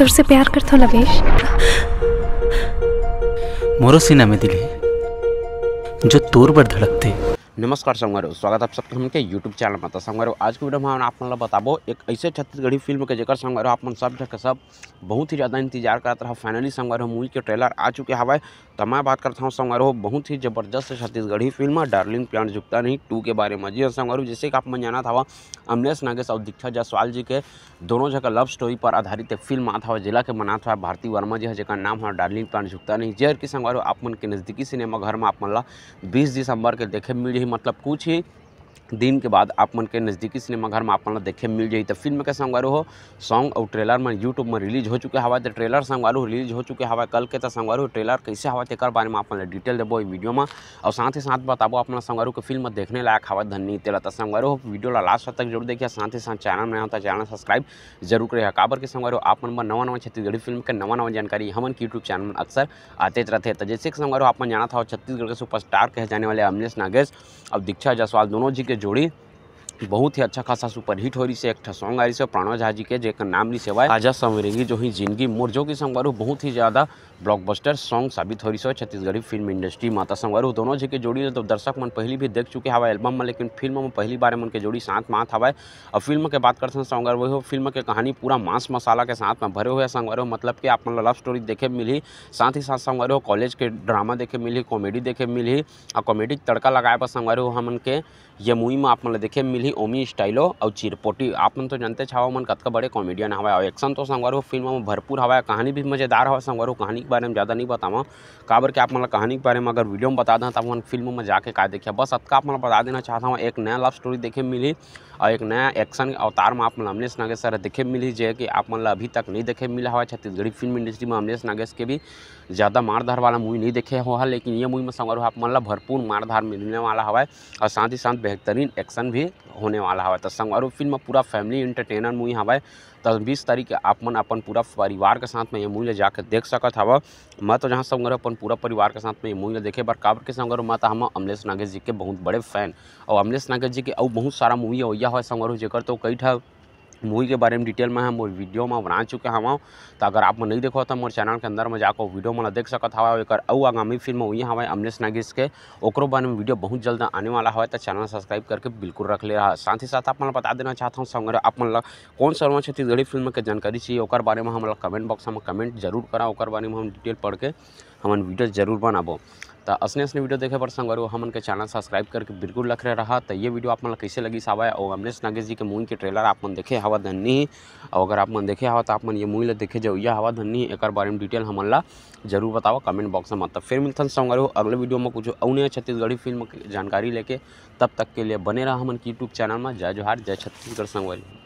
तोर प्यार कर तो लवेश मोरो सीना में दिले जो तोर पर धड़कते नमस्कार संगवार स्वागत आप सबके हमके यूट्यूब चैनल में तो संगवार आज के वीडियो में आप बताबो एक ऐसे छत्तीसगढ़ी फिल्म के जेकर संगवारो आप सब जगह सब बहुत ही ज़्यादा इंतजार करता रहा फाइनली संगवारो मूवी के ट्रेलर आ चुके हवा तो मैं बात करता हूँ संगवारो बहुत ही ज़बरदस्त छत्तीसगढ़ी फिल्म डार्लिंग प्यार झुकता नहीं टू के बारे में जी हाँ संगवार जैसे कि आप मन जाना था अमलेश नागेश और दीक्षा जायसवाल जी के दोनों जगह लव स्टोरी पर आधारित एक फिल्म आता हुआ जिला के मना था भारती वर्मा जी है जगह नाम है डार्लिंग प्यार झुकता नहीं जर की संगवार आप मन के नज़दीकी सिनेमा घर में आप मन बीस दिसंबर के देखे मिली मतलब कुछ ही दिन के बाद आप मन के नज़दीकी सिनेमाघर में आप मन देखे मिल जाए तो फिल्म के संगवारू हो सॉन्ग और ट्रेलर में यूट्यूब में रिलीज हो चुके हवा तो ट्रेलर संगवारू रिलीज हो चुके हवा कल के तो संगवारू ट्रेलर कैसे हवा तेकर बारे में आप डिटेल देव वीडियो में और साथ ही साथ बताबो अपना संगवारू के फिल्म देखने लायक हवा धनी तेल तो संगवारू हो वीडियो लास्ट तक जरूर देखिए साथ ही साथ चैनल में होता चैनल सब्सक्राइब जरूर करिए काबर के संगवारू आप मन नवा नवा छत्तीसगढ़ी फिल्म के नवा नवा जानकारी हमन यूट्यूब चैनल में अक्सर आते रहते तो जैसे कि संगवारू आप जाना था छत्तीसगढ़ के सुपरस्टार कहे जाने वाले अमलेश नागेश और दीक्षा जसवाल दोनों जी के जोड़ी बहुत ही अच्छा खासा सुपरहिट हो रही से एक सॉन्ग आ रही से प्रणव झा जी के जेकर नाम ली सेवाए आजा समरेगी जो ही जिंदगी मोर जो की संगवारू बहुत ही ज़्यादा ब्लॉकबस्टर सॉन्ग साबित हो रही से छत्तीसगढ़ी फिल्म इंडस्ट्री माता संगवारू दोनों जी के जोड़ी तो दर्शक मन पहली भी देख चुके हवा एल्बम में लेकिन फिल्म में पहली बार मन के जोड़ी साथ माथ हवाए और फिल्म के बात करते हैं संगवार वही हो फिल्म के कहानी पूरा मांस मसाला के साथ में भरे हुए संगवार मतलब कि आप लव मतलब स्टोरी देखे मिली साथ ही साथ संगवार कॉलेज के ड्रामा देखे मिली कॉमेडी देखे मिली और कॉमेडी तड़का लगाए पर संगवार हमन के ये मूवी में आप मतलब देखे मिली पहिली ओमी स्टाइलो और चिरपोटी आप मन तो जानते छावा मन कतका बड़े कॉमेडियन हवा और एक्शन तो संगवार हो फिल्म में भरपूर हवा कहानी भी मज़ेदार हवा संगवार हो कहानी के बारे में ज़्यादा नहीं बतावा काबर के आप मतलब कहानी के बारे में अगर वीडियो में बता दें तो मन फिल्म में जाके का देखिए बस अतका आप मतलब बता देना चाहता हूँ एक नया लव स्टोरी देखे मिली और एक नया एक्शन अवतार में आप मतलब अमलेश नागेश सर देखे मिली जे कि आप मतलब अभी तक नहीं देखे मिला हवा छत्तीसगढ़ी फिल्म इंडस्ट्री में अमलेश नागेश के भी ज़्यादा मारधार वाला मूवी नहीं देखे हुआ लेकिन ये मूवी में संगवार हो आप मतलब भरपूर मारधार मिलने वाला हवा और साथ ही साथ बेहतरीन एक्शन भी होने वाला हवा तत्संग तो और फिल्म पूरा फैमिली इंटरटेनर मूवी हवा तो बीस तारीख आप मन अपन पूरा परिवार के साथ में ये मूवी जाकर देख सकत हव मैं तो जहाँ संग अपन पूरा परिवार के साथ में ये मूवी देखे बार काबर के संग मैं तो हम अमलेश नागेश जी के बहुत बड़े फैन और अमलेश नागेश जी के और बहुत सारा मूवी अवैया है संग जेकर तो कई ठा मूवी के बारे में डिटेल में हम वीडियो में बना चुके हवा तो अगर आप नहीं देखो तो मोर चैनल के अंदर में जाकर वीडियो मैं देख सकता हवा एक और आगामी फिल्म वही हवा अमलेश नागेश के ओकरो बारे में वीडियो बहुत जल्द आने वाला है तो चैनल सब्सक्राइब करके बिल्कुल रख ले रहा साथ ही साथ आप मैं बता देना चाहता हूँ संग्रह आप मन कौन सर हमारे छत्तीसगढ़ी फिल्म के जानकारी चाहिए और बारे में हम कमेंट बॉक्स में कमेंट जरूर करा और बारे में हम डिटेल पढ़ के हमन वीडियो ज़रूर बनाबो तो असने असने वीडियो देखे पर संग हमन के चैनल सब्सक्राइब करके बिल्कुल लख रहे रहा तो ये वीडियो आप मन कैसे लगिस हवा और अमरेश नागेश जी के मूवी के ट्रेलर आप मन देखे हवा धन्नी और अगर आप मन देखे हवा तो आप मन ये मूवी ला देखे जवइया हवा धन्नी एक बारे में डिटेल हमन ला जरूर बताओ कमेंट बॉक्स में तब फिर मिलते संगवारी अगले वीडियो में कुछ अवन छत्तीसगढ़ी फिल्म की जानकारी लेके तब तक के लिए बने रहा हमन यूट्यूब चैनल में जय जोहार जय छत्तीसगढ़ संगवारी